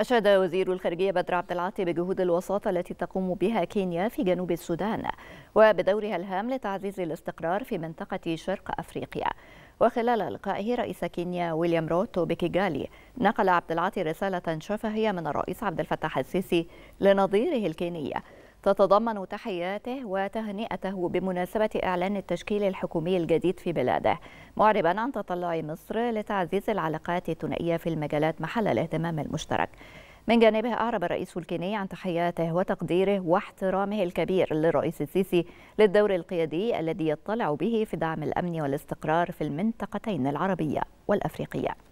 أشاد وزير الخارجية بدر عبد العاطي بجهود الوساطة التي تقوم بها كينيا في جنوب السودان وبدورها الهام لتعزيز الاستقرار في منطقة شرق أفريقيا وخلال لقائه رئيس كينيا ويليام روتو بكيجالي نقل عبد العاطي رسالة شفهية من الرئيس عبد الفتاح السيسي لنظيره الكيني تتضمن تحياته وتهنئته بمناسبة إعلان التشكيل الحكومي الجديد في بلاده معربا عن تطلع مصر لتعزيز العلاقات الثنائية في المجالات محل الاهتمام المشترك من جانبه أعرب الرئيس الكيني عن تحياته وتقديره واحترامه الكبير للرئيس السيسي للدور القيادي الذي يطلع به في دعم الأمن والاستقرار في المنطقتين العربية والأفريقية